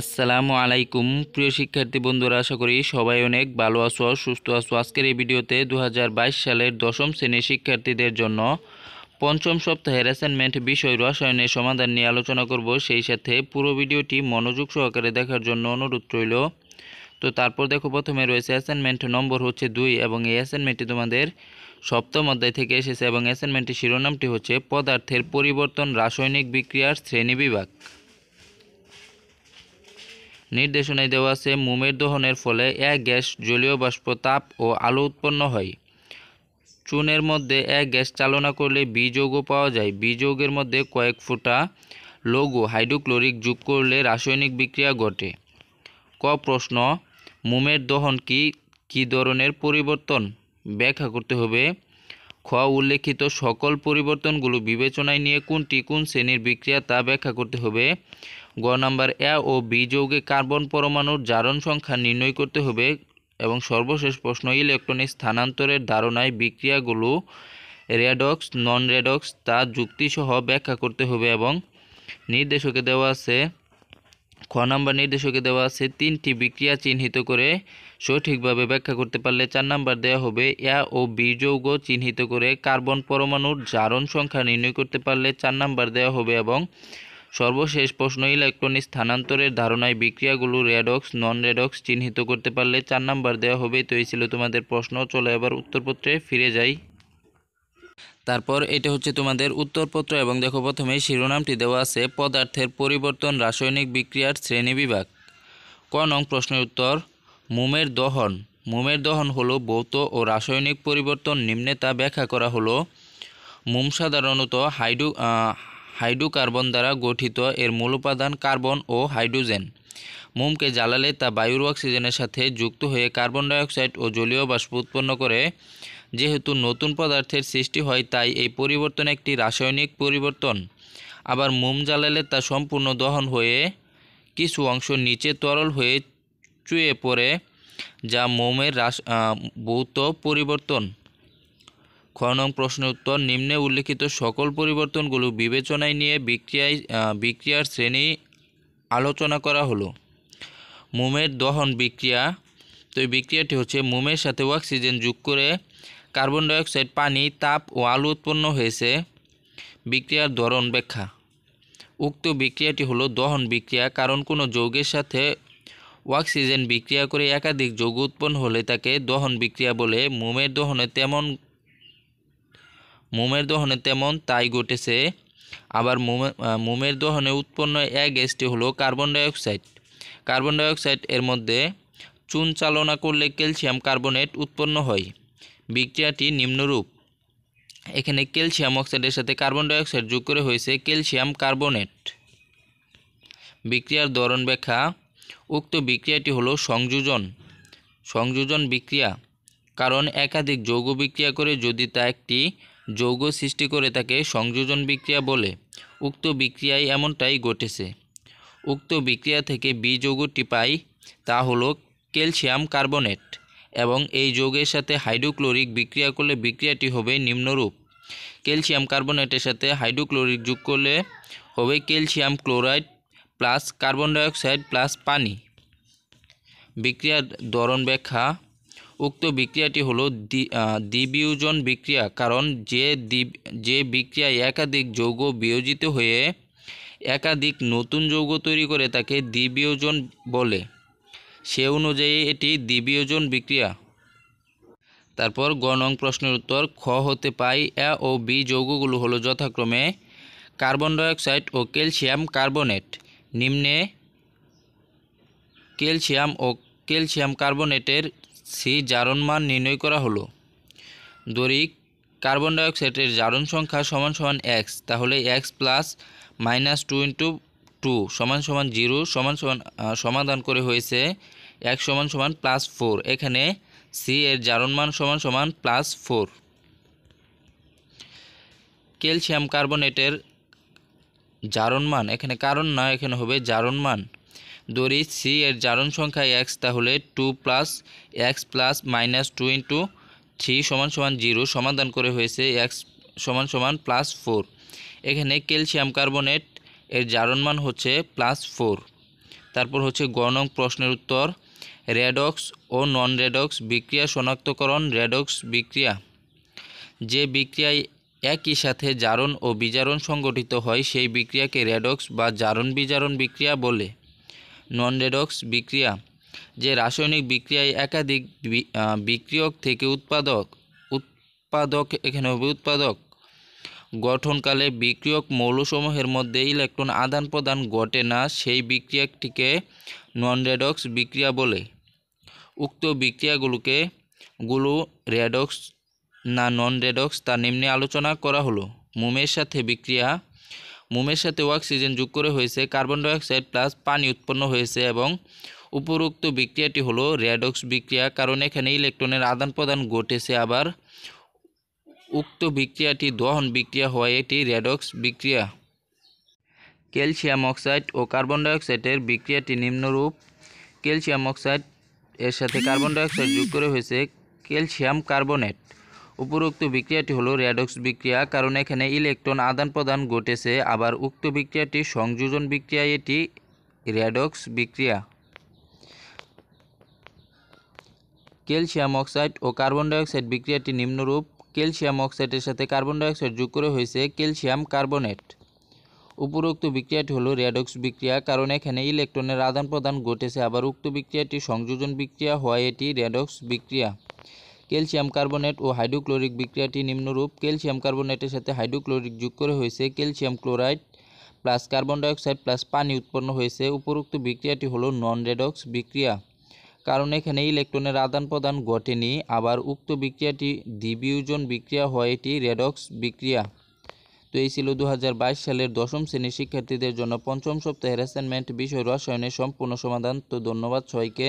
আসসালামু আলাইকুম প্রিয় শিক্ষার্থী বন্ধুরা আশা করি সবাই অনেক ভালো আছো সুস্থ আছো আজকের এই ভিডিওতে দু সালের দশম শ্রেণীর শিক্ষার্থীদের জন্য পঞ্চম সপ্তাহের অ্যাসাইনমেন্ট বিষয় রসায়নের সমাধান নিয়ে আলোচনা করব সেই সাথে পুরো ভিডিওটি মনোযোগ সহকারে দেখার জন্য অনুরোধ রইল তো তারপর দেখো প্রথমে রয়েছে অ্যাসাইনমেন্ট নম্বর হচ্ছে দুই এবং এই অ্যাসাইনমেন্টটি তোমাদের সপ্তম অধ্যায় থেকে এসেছে এবং অ্যাসাইনমেন্টের শিরোনামটি হচ্ছে পদার্থের পরিবর্তন রাসায়নিক বিক্রিয়ার শ্রেণী বিভাগ নির্দেশনায় দেওয়া আছে মোমের দহনের ফলে এক গ্যাস জলীয় বাষ্প তাপ ও আলো উৎপন্ন হয় চুনের মধ্যে এক গ্যাস চালনা করলে বিযোগও পাওয়া যায় বিযোগের মধ্যে কয়েক ফুটা লঘু হাইড্রোক্লোরিক যোগ করলে রাসায়নিক বিক্রিয়া ঘটে ক প্রশ্ন মোমের দহন কি কি ধরনের পরিবর্তন ব্যাখ্যা করতে হবে খ উল্লেখিত সকল পরিবর্তনগুলো বিবেচনায় নিয়ে কোনটি কোন শ্রেণীর বিক্রিয়া তা ব্যাখ্যা করতে হবে গ নাম্বার এ ও বি যৌগে কার্বন পরমাণুর জারণ সংখ্যা নির্ণয় করতে হবে এবং সর্বশেষ প্রশ্ন ইলেকট্রনিক স্থানান্তরের ধারণায় বিক্রিয়াগুলো রেডক্স নন রেডক্স তা যুক্তিসহ ব্যাখ্যা করতে হবে এবং নির্দেশকে দেওয়া আছে খ নাম্বার নির্দেশকে দেওয়া আছে তিনটি বিক্রিয়া চিহ্নিত করে সঠিকভাবে ব্যাখ্যা করতে পারলে চার নাম্বার দেওয়া হবে অ্যা ও বি যৌগ চিহ্নিত করে কার্বন পরমাণুর জারণ সংখ্যা নির্ণয় করতে পারলে চার নাম্বার দেওয়া হবে এবং সর্বশেষ প্রশ্ন ইলেকট্রন স্থানান্তরের ধারণায় বিক্রিয়াগুলো রেডক্স নন রেডক্স চিহ্নিত করতে পারলে চার নাম্বার দেওয়া হবে তো এই ছিল তোমাদের প্রশ্ন চলে এবার উত্তরপত্রে ফিরে যাই তারপর এটা হচ্ছে তোমাদের উত্তরপত্র এবং দেখো প্রথমে শিরোনামটি দেওয়া আছে পদার্থের পরিবর্তন রাসায়নিক বিক্রিয়ার শ্রেণী বিভাগ ক নং প্রশ্নের উত্তর মোমের দহন মোমের দহন হলো ভৌত ও রাসায়নিক পরিবর্তন নিম্নে তা ব্যাখ্যা করা হলো মোম সাধারণত হাইড্রো হাইড্রোকার্বন দ্বারা গঠিত এর মূল উপাদান কার্বন ও হাইড্রোজেন মোমকে জ্বালালে তা বায়ুর অক্সিজেনের সাথে যুক্ত হয়ে কার্বন ডাইঅক্সাইড ও জলীয় বাষ্প উৎপন্ন করে যেহেতু নতুন পদার্থের সৃষ্টি হয় তাই এই পরিবর্তন একটি রাসায়নিক পরিবর্তন আবার মোম জ্বালালে তা সম্পূর্ণ দহন হয়ে কিছু অংশ নিচে তরল হয়ে চুয়ে পড়ে যা মোমের রাস ভৌত পরিবর্তন খ প্রশ্ন প্রশ্নের উত্তর নিম্নে উল্লিখিত সকল পরিবর্তনগুলো বিবেচনায় নিয়ে বিক্রিয়ায় বিক্রিয়ার শ্রেণী আলোচনা করা হলো মোমের দহন বিক্রিয়া তো এই বিক্রিয়াটি হচ্ছে মোমের সাথে অক্সিজেন যোগ করে কার্বন ডাইঅক্সাইড পানি তাপ ও আলো উৎপন্ন হয়েছে বিক্রিয়ার ধরন ব্যাখ্যা উক্ত বিক্রিয়াটি হলো দহন বিক্রিয়া কারণ কোনো যৌগের সাথে অক্সিজেন বিক্রিয়া করে একাধিক যৌগ উৎপন্ন হলে তাকে দহন বিক্রিয়া বলে মোমের দহনে তেমন মোমের দহনে তেমন তাই ঘটেছে আবার মোমের দহনে উৎপন্ন এক গ্যাসটি হলো কার্বন ডাইঅক্সাইড কার্বন ডাইঅক্সাইড এর মধ্যে চুন চালনা করলে ক্যালসিয়াম কার্বনেট উৎপন্ন হয় বিক্রিয়াটি নিম্নরূপ এখানে ক্যালসিয়াম অক্সাইডের সাথে কার্বন ডাইঅক্সাইড যোগ করে হয়েছে ক্যালসিয়াম কার্বনেট বিক্রিয়ার ধরন ব্যাখ্যা উক্ত বিক্রিয়াটি হলো সংযোজন সংযোজন বিক্রিয়া কারণ একাধিক যৌগ বিক্রিয়া করে যদি তা একটি যৌগ সৃষ্টি করে তাকে সংযোজন বিক্রিয়া বলে উক্ত বিক্রিয়ায় এমনটাই ঘটেছে উক্ত বিক্রিয়া থেকে বি যৌগটি পাই তা হলো ক্যালসিয়াম কার্বনেট এবং এই যৌগের সাথে হাইড্রোক্লোরিক বিক্রিয়া করলে বিক্রিয়াটি হবে নিম্নরূপ ক্যালসিয়াম কার্বনেটের সাথে হাইড্রোক্লোরিক যোগ করলে হবে calcium chloride plus carbon dioxide plus পানি বিক্রিয়ার ধরন ব্যাখ্যা উক্ত বিক্রিয়াটি হলো দ্বিবিয়োজন বিক্রিয়া কারণ যে যে বিক্রিয়ায় একাধিক যৌগ বিয়োজিত হয়ে একাধিক নতুন যৌগ তৈরি করে তাকে দ্বিবিয়োজন বলে সে অনুযায়ী এটি দ্বিবীয়জন বিক্রিয়া তারপর গ নং প্রশ্নের উত্তর খ হতে পাই এ ও বি যৌগগুলো হলো যথাক্রমে কার্বন ডাইঅক্সাইড ও ক্যালসিয়াম কার্বনেট নিম্নে ক্যালসিয়াম ও ক্যালসিয়াম কার্বনেটের সি জারণ মান নির্ণয় করা হলো দরিক কার্বন ডাইঅক্সাইডের জারণ সংখ্যা সমান সমান এক্স তাহলে X plus minus two into two সমান সমান জিরো সমান সমান সমাধান করে হয়েছে এক সমান সমান প্লাস ফোর এখানে সি এর জারণ মান সমান সমান প্লাস ফোর ক্যালসিয়াম কার্বনেটের জারণ মান এখানে কারণ না এখানে হবে জারণ মান দড়ি সি এর জারণ সংখ্যা এক্স তাহলে two plus X plus minus two into three সমান সমান জিরো সমাধান করে হয়েছে এক্স সমান সমান প্লাস ফোর এখানে ক্যালসিয়াম কার্বনেট এর জারণ মান হচ্ছে প্লাস ফোর তারপর হচ্ছে গণক প্রশ্নের উত্তর রেডক্স ও নন রেডক্স বিক্রিয়া শনাক্তকরণ রেডক্স বিক্রিয়া যে বিক্রিয়ায় একই সাথে জারণ ও বিজারণ সংগঠিত হয় সেই বিক্রিয়াকে রেডক্স বা জারণ বিজারণ বিক্রিয়া বলে নন রেডক্স বিক্রিয়া যে রাসায়নিক বিক্রিয়ায় একাধিক বিক্রিয়ক থেকে উৎপাদক উৎপাদক এখানে হবে উৎপাদক গঠনকালে বিক্রিয়ক মৌলসমূহের মধ্যে ইলেকট্রন আদান প্রদান ঘটে না সেই বিক্রিয়াটিকে নন রেডক্স বিক্রিয়া বলে উক্ত বিক্রিয়াগুলোকে গুলো রেডক্স না নন রেডক্স তা নিম্নে আলোচনা করা হলো মোমের সাথে বিক্রিয়া মোমের সাথে অক্সিজেন যোগ করে হয়েছে কার্বন ডাইঅক্সাইড প্লাস পানি উৎপন্ন হয়েছে এবং উপরোক্ত বিক্রিয়াটি হলো রেডক্স বিক্রিয়া কারণ এখানে ইলেকট্রনের আদান প্রদান ঘটেছে আবার উক্ত বিক্রিয়াটি দহন বিক্রিয়া হওয়ায় এটি রেডক্স বিক্রিয়া ক্যালসিয়াম অক্সাইড ও কার্বন ডাইঅক্সাইডের বিক্রিয়াটি নিম্নরূপ ক্যালসিয়াম অক্সাইড এর সাথে কার্বন ডাইঅক্সাইড যোগ করে হয়েছে ক্যালসিয়াম কার্বনেট উপরোক্ত বিক্রিয়াটি হলো রেডক্স বিক্রিয়া কারণ এখানে ইলেকট্রন আদান প্রদান ঘটেছে আবার উক্ত বিক্রিয়াটি সংযোজন বিক্রিয়া এটি রেডক্স বিক্রিয়া ক্যালসিয়াম অক্সাইড ও কার্বন ডাইঅক্সাইড বিক্রিয়াটি নিম্নরূপ ক্যালসিয়াম অক্সাইডের সাথে কার্বন ডাইঅক্সাইড যোগ করে হয়েছে ক্যালসিয়াম কার্বনেট উপরোক্ত বিক্রিয়াটি হলো রেডক্স বিক্রিয়া কারণ এখানে ইলেকট্রনের আদান প্রদান ঘটেছে আবার উক্ত বিক্রিয়াটি সংযোজন বিক্রিয়া হয় এটি রেডক্স বিক্রিয়া ক্যালসিয়াম কার্বনেট ও হাইড্রোক্লোরিক বিক্রিয়াটি নিম্নরূপ ক্যালসিয়াম কার্বনেটের সাথে হাইড্রোক্লোরিক যোগ করে হয়েছে calcium chloride plus carbon dioxide plus পানি উৎপন্ন হয়েছে উপরোক্ত বিক্রিয়াটি হলো নন রেডক্স বিক্রিয়া কারণ এখানে ইলেকট্রনের আদান প্রদান ঘটেনি আবার উক্ত বিক্রিয়াটি দ্বিবিয়োজন বিক্রিয়া হয় এটি রেডক্স বিক্রিয়া তো এই ছিল দু সালের দশম শ্রেণীর শিক্ষার্থীদের জন্য পঞ্চম সপ্তাহের অ্যাসাইনমেন্ট বিষয় রসায়নের সম্পূর্ণ সমাধান তো ধন্যবাদ ছয়কে